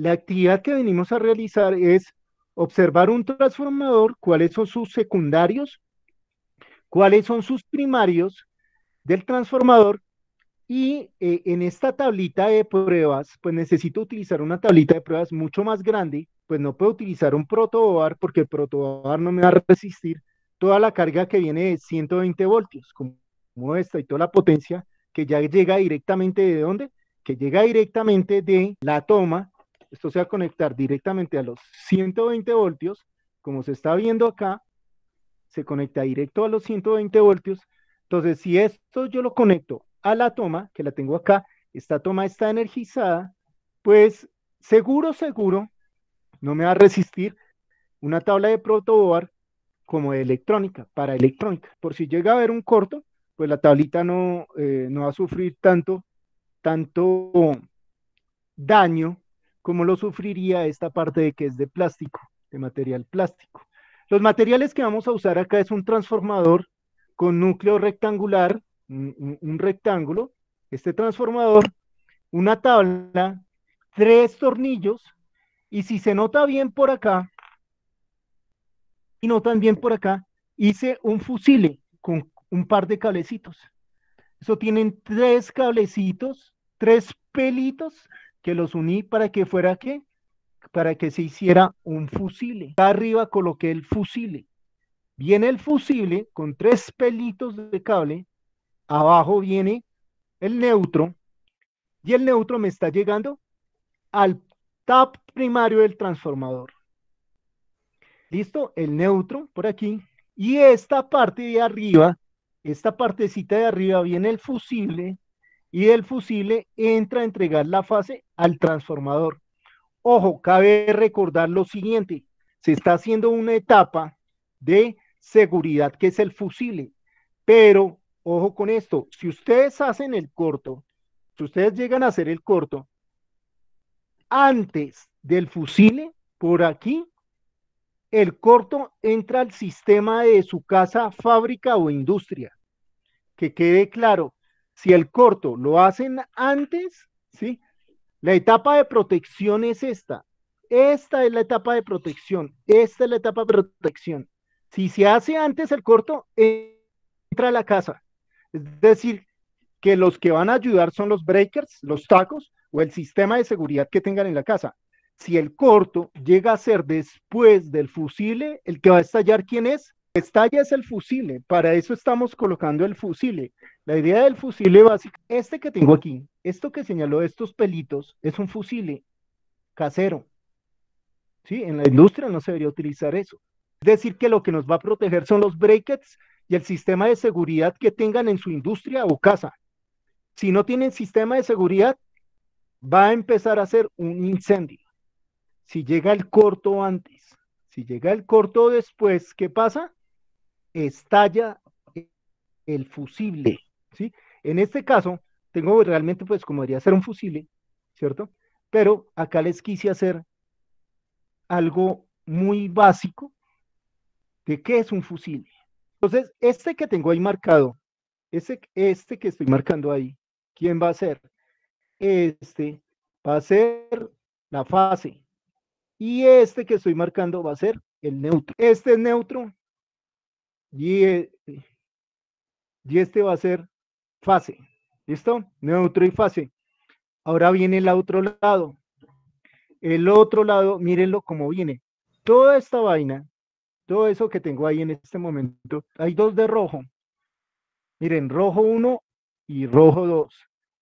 La actividad que venimos a realizar es observar un transformador, cuáles son sus secundarios, cuáles son sus primarios del transformador y eh, en esta tablita de pruebas, pues necesito utilizar una tablita de pruebas mucho más grande, pues no puedo utilizar un protobar porque el protobar no me va a resistir toda la carga que viene de 120 voltios, como, como esta y toda la potencia que ya llega directamente de dónde? Que llega directamente de la toma esto se va a conectar directamente a los 120 voltios, como se está viendo acá, se conecta directo a los 120 voltios. Entonces, si esto yo lo conecto a la toma, que la tengo acá, esta toma está energizada, pues seguro, seguro, no me va a resistir una tabla de protoboard como electrónica, para electrónica. Por si llega a haber un corto, pues la tablita no, eh, no va a sufrir tanto, tanto daño Cómo lo sufriría esta parte de que es de plástico, de material plástico. Los materiales que vamos a usar acá es un transformador con núcleo rectangular, un, rectángulo, este transformador, una tabla, tres tornillos, y si se nota bien por acá, y notan bien por acá, hice un fusil con un par de cablecitos. Eso tienen tres cablecitos, tres pelitos los uní para que fuera qué? Para que se hiciera un fusible arriba coloqué el fusible Viene el fusible con tres pelitos de cable. Abajo viene el neutro. Y el neutro me está llegando al tap primario del transformador. ¿Listo? El neutro por aquí. Y esta parte de arriba, esta partecita de arriba viene el fusible y del fusible entra a entregar la fase al transformador. Ojo, cabe recordar lo siguiente, se está haciendo una etapa de seguridad que es el fusible, pero ojo con esto, si ustedes hacen el corto, si ustedes llegan a hacer el corto, antes del fusible, por aquí, el corto entra al sistema de su casa, fábrica o industria. Que quede claro, si el corto lo hacen antes, ¿sí? La etapa de protección es esta. Esta es la etapa de protección. Esta es la etapa de protección. Si se hace antes el corto, entra a la casa. Es decir, que los que van a ayudar son los breakers, los tacos o el sistema de seguridad que tengan en la casa. Si el corto llega a ser después del fusible, el que va a estallar, ¿quién es? estalla es el fusile, para eso estamos colocando el fusile. La idea del fusile básico, este que tengo aquí, esto que señaló estos pelitos, es un fusile casero. ¿Sí? En la industria no se debería utilizar eso. Es decir, que lo que nos va a proteger son los brackets y el sistema de seguridad que tengan en su industria o casa. Si no tienen sistema de seguridad, va a empezar a hacer un incendio. Si llega el corto antes, si llega el corto después, ¿qué pasa? estalla el fusible, ¿sí? En este caso, tengo realmente, pues, como diría ser un fusible, ¿cierto? Pero acá les quise hacer algo muy básico de qué es un fusible. Entonces, este que tengo ahí marcado, este, este que estoy marcando ahí, ¿quién va a ser? Este va a ser la fase. Y este que estoy marcando va a ser el neutro. Este es neutro eh, y, este va a ser fase. ¿Listo? Neutro y fase. Ahora viene el otro lado. El otro lado, mírenlo cómo viene. Toda esta vaina, todo eso que tengo ahí en este momento, hay dos de rojo. Miren, rojo 1 y rojo 2.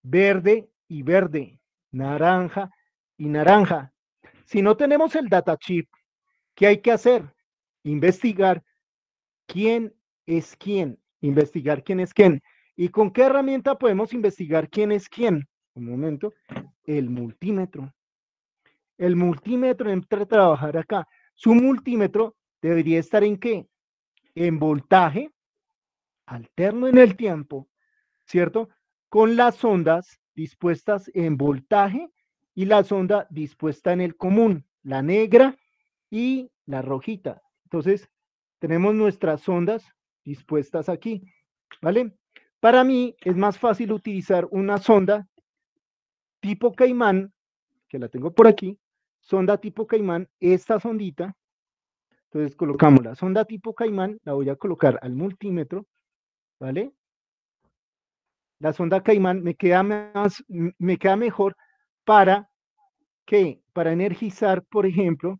Verde y verde. Naranja y naranja. Si no tenemos el data chip, ¿qué hay que hacer? Investigar quién es quién, investigar quién es quién. ¿Y con qué herramienta podemos investigar quién es quién? Un momento, el multímetro. El multímetro entra trabajar acá. Su multímetro debería estar en qué? En voltaje alterno en el tiempo, ¿cierto? Con las ondas dispuestas en voltaje y la sonda dispuesta en el común, la negra y la rojita. Entonces, tenemos nuestras ondas dispuestas aquí, ¿vale? Para mí es más fácil utilizar una sonda tipo caimán, que la tengo por aquí, sonda tipo caimán, esta sondita. Entonces colocamos la sonda tipo caimán, la voy a colocar al multímetro, ¿vale? La sonda caimán me queda, más, me queda mejor para que para energizar, por ejemplo,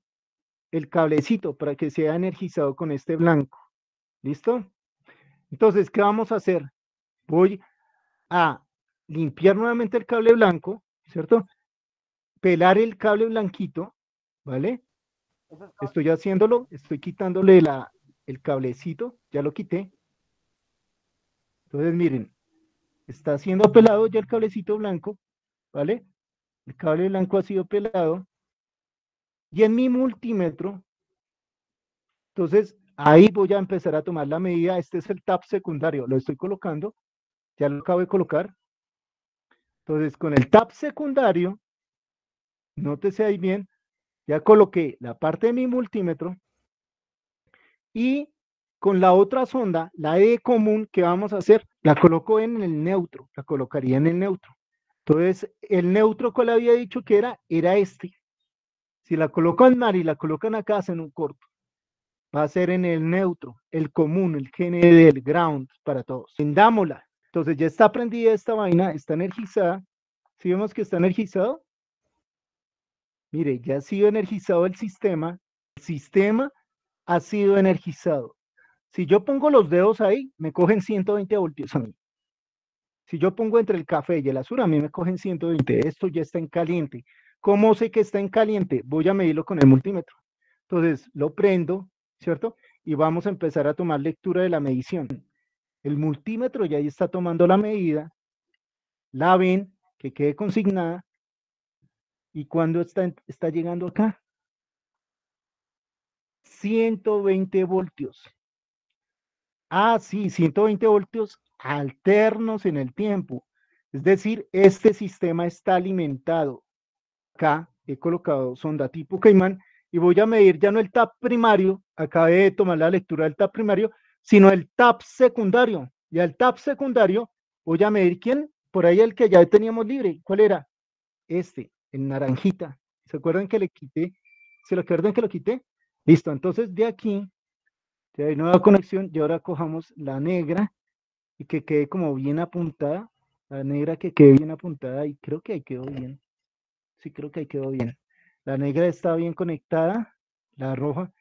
el cablecito para que sea energizado con este blanco. ¿Listo? Entonces, ¿qué vamos a hacer? Voy a limpiar nuevamente el cable blanco, ¿cierto? Pelar el cable blanquito, ¿vale? Estoy haciéndolo, estoy quitándole la, el cablecito, ya lo quité. Entonces, miren, está siendo pelado ya el cablecito blanco, ¿vale? El cable blanco ha sido pelado y en mi multímetro, entonces ahí voy a empezar a tomar la medida, este es el TAP secundario, lo estoy colocando, ya lo acabo de colocar. Entonces con el TAP secundario, nótese ahí bien, ya coloqué la parte de mi multímetro y con la otra sonda, la E común que vamos a hacer, la coloco en el neutro, la colocaría en el neutro. Entonces, el neutro que le había dicho que era, era este. Si la colocan en mar y la colocan acá, en un corto. Va a ser en el neutro, el común, el GND, el ground para todos. Endámosla. Entonces ya está prendida esta vaina, está energizada. Si vemos que está energizado, mire, ya ha sido energizado el sistema. El sistema ha sido energizado. Si yo pongo los dedos ahí, me cogen 120 voltios a mí. Si yo pongo entre el café y el azul, a mí me cogen 120. Esto ya está en caliente. ¿Cómo sé que está en caliente? Voy a medirlo con el multímetro. Entonces, lo prendo, ¿cierto? Y vamos a empezar a tomar lectura de la medición. El multímetro ya ahí está tomando la medida, la ven, que quede consignada, y cuando está, está llegando acá, 120 voltios. Ah, sí, 120 voltios alternos en el tiempo. Es decir, este sistema está alimentado acá he colocado sonda tipo Caimán y voy a medir ya no el TAP primario, acabé de tomar la lectura del TAP primario, sino el TAP secundario. Y al TAP secundario voy a medir quién, por ahí el que ya teníamos libre, ¿cuál era? Este, el naranjita. ¿Se acuerdan que le quité? ¿Se lo acuerdan que lo quité? Listo, entonces de aquí, de nueva conexión, y ahora cojamos la negra y que quede como bien apuntada, la negra que quede bien apuntada y creo que ahí quedó bien. Sí, creo que ahí quedó bien. La negra está bien conectada, la roja.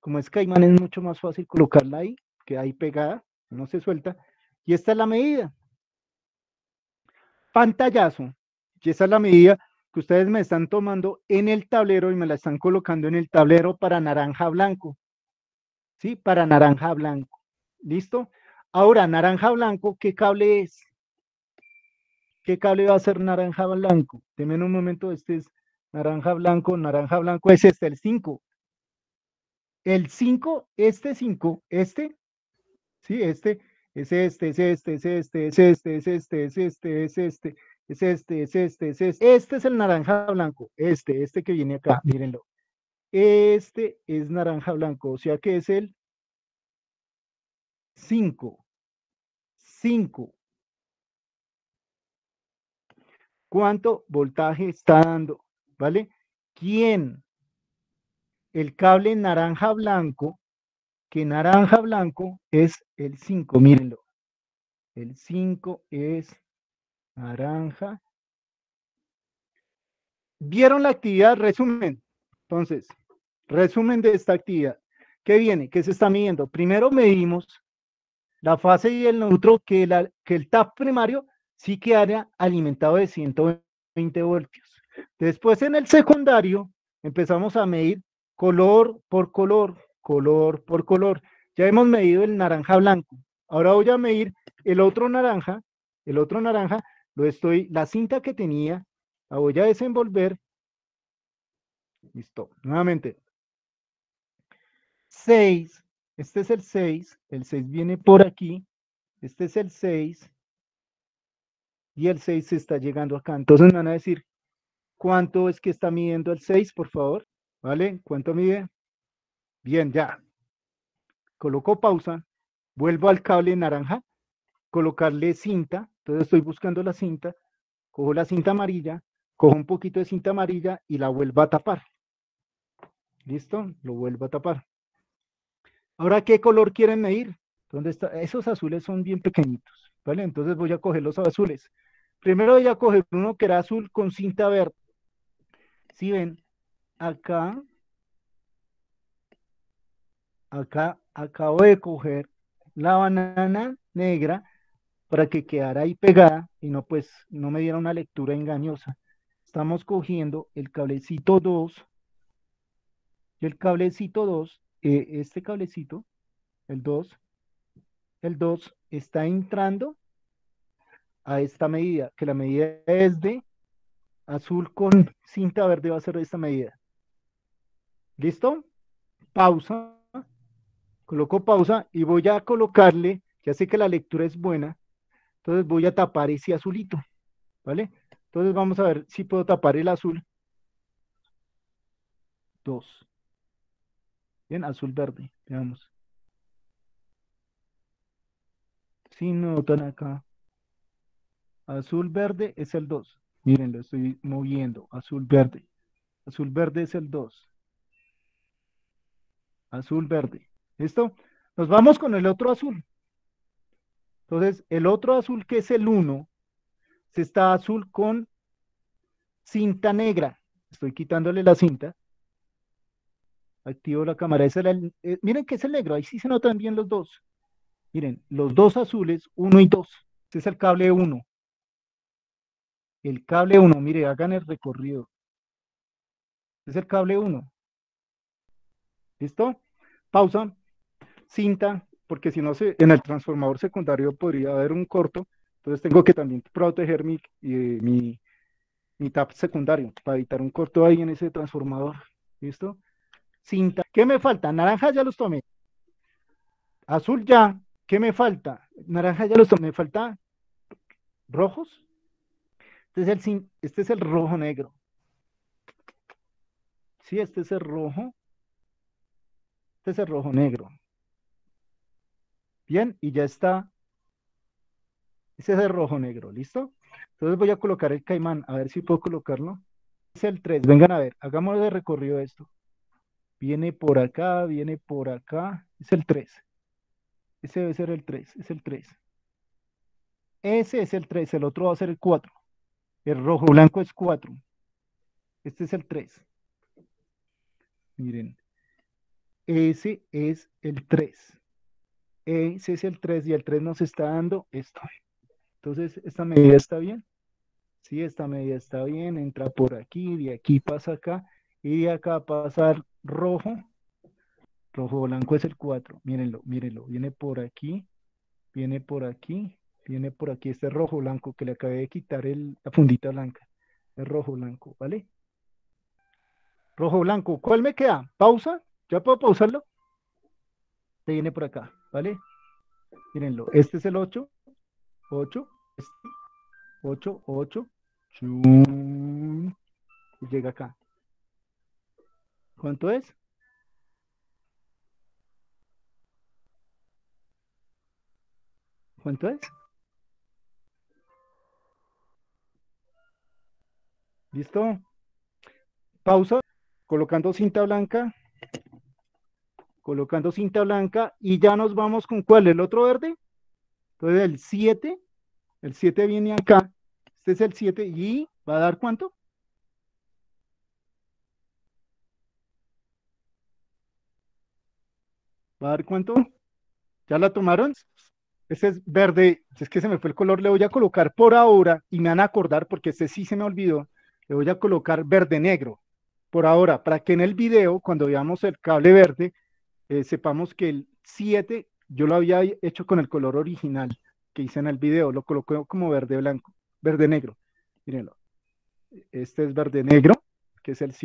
Como es caimán, es mucho más fácil colocarla ahí, que ahí pegada, no se suelta. Y esta es la medida. Pantallazo. Y esa es la medida que ustedes me están tomando en el tablero y me la están colocando en el tablero para naranja blanco. ¿Sí? Para naranja blanco. ¿Listo? Ahora, naranja blanco, ¿qué cable es? ¿Qué cable va a ser naranja blanco? Deme un momento, este es naranja blanco, naranja blanco, es este, el 5. El 5, este 5, este, sí, este, es este, es este, es este, es este, es este, es este, es este, es este, es este, es este. Este es el naranja blanco, este, este que viene acá, mírenlo. Este es naranja blanco, o sea que es el 5. 5. cuánto voltaje está dando, ¿vale? ¿Quién? El cable naranja blanco, que naranja blanco es el 5, mírenlo. El 5 es naranja. ¿Vieron la actividad? Resumen. Entonces, resumen de esta actividad. ¿Qué viene? ¿Qué se está midiendo? Primero medimos la fase y el neutro que, que el TAP primario sí área alimentado de 120 voltios. Después en el secundario empezamos a medir color por color, color por color. Ya hemos medido el naranja blanco. Ahora voy a medir el otro naranja, el otro naranja, lo estoy, la cinta que tenía, la voy a desenvolver. Listo, nuevamente. 6, este es el 6, el 6 viene por aquí, este es el 6, y el 6 se está llegando acá. Entonces me van a decir, ¿cuánto es que está midiendo el 6, por favor? ¿Vale? ¿Cuánto mide? Bien, ya. Coloco pausa, vuelvo al cable naranja, colocarle cinta, entonces estoy buscando la cinta, cojo la cinta amarilla, cojo un poquito de cinta amarilla y la vuelvo a tapar. ¿Listo? Lo vuelvo a tapar. Ahora, ¿qué color quieren medir? ¿Dónde está? Esos azules son bien pequeñitos, ¿vale? Entonces voy a coger los azules. Primero voy a coger uno que era azul con cinta verde. Si ven, acá, acá acabo de coger la banana negra para que quedara ahí pegada y no pues no me diera una lectura engañosa. Estamos cogiendo el cablecito 2 y el cablecito 2, eh, este cablecito, el 2, el 2 está entrando a esta medida, que la medida es de azul con cinta verde va a ser esta medida. ¿Listo? Pausa. Coloco pausa y voy a colocarle, ya sé que la lectura es buena, entonces voy a tapar ese azulito, ¿vale? Entonces vamos a ver si puedo tapar el azul. Dos. Bien, azul verde, veamos. Si notan acá, Azul verde es el 2. Miren, lo estoy moviendo. Azul verde. Azul verde es el 2. Azul verde. ¿Listo? Nos vamos con el otro azul. Entonces, el otro azul que es el 1, se está azul con cinta negra. Estoy quitándole la cinta. Activo la cámara. Eh, miren que es el negro. Ahí sí se notan bien los dos. Miren, los dos azules, 1 y 2. Este es el cable 1. El cable 1, mire, hagan el recorrido. Es el cable 1. ¿Listo? Pausa. Cinta, porque si no, se, en el transformador secundario podría haber un corto. Entonces tengo que también proteger eh, mi, mi, tap secundario para evitar un corto ahí en ese transformador. ¿Listo? Cinta. ¿Qué me falta? Naranja ya los tomé. Azul ya. ¿Qué me falta? Naranja ya los tomé. Me falta rojos. Este es el, este es el rojo negro. Sí, este es el rojo. Este es el rojo negro. Bien, y ya está. Ese es el rojo negro, ¿listo? Entonces voy a colocar el caimán, a ver si puedo colocarlo. Es el 3, vengan a ver, hagámoslo de recorrido esto. Viene por acá, viene por acá, es el 3. Ese debe ser el 3, es el 3. Ese es el 3, el otro va a ser el 4. El rojo blanco es 4. Este es el 3. Miren. Ese es el 3. Ese es el 3 y el 3 nos está dando esto. Entonces, ¿esta medida está bien? Sí, esta medida está bien. Entra por aquí, de aquí pasa acá y de acá pasa el rojo. Rojo blanco es el 4. Mírenlo, mírenlo. Viene por aquí, viene por aquí viene por aquí este rojo blanco que le acabé de quitar la fundita blanca. El rojo blanco, ¿vale? Rojo blanco. ¿Cuál me queda? ¿Pausa? ¿Ya puedo pausarlo? se viene por acá, ¿vale? Mírenlo. Este es el 8. 8. Este. 8, 8. Y llega acá. ¿Cuánto es? ¿Cuánto es? ¿Listo? Pausa, colocando cinta blanca, colocando cinta blanca y ya nos vamos con cuál, el otro verde. Entonces el 7, el 7 viene acá, este es el 7 y va a dar cuánto? ¿Va a dar cuánto? ¿Ya la tomaron? Ese es verde, es que se me fue el color, le voy a colocar por ahora y me van a acordar porque este sí se me olvidó voy a colocar verde negro por ahora, para que en el video, cuando veamos el cable verde, eh, sepamos que el 7 yo lo había hecho con el color original que hice en el video, lo coloqué como verde blanco, verde negro, mírenlo. Este es verde negro, que es el 7.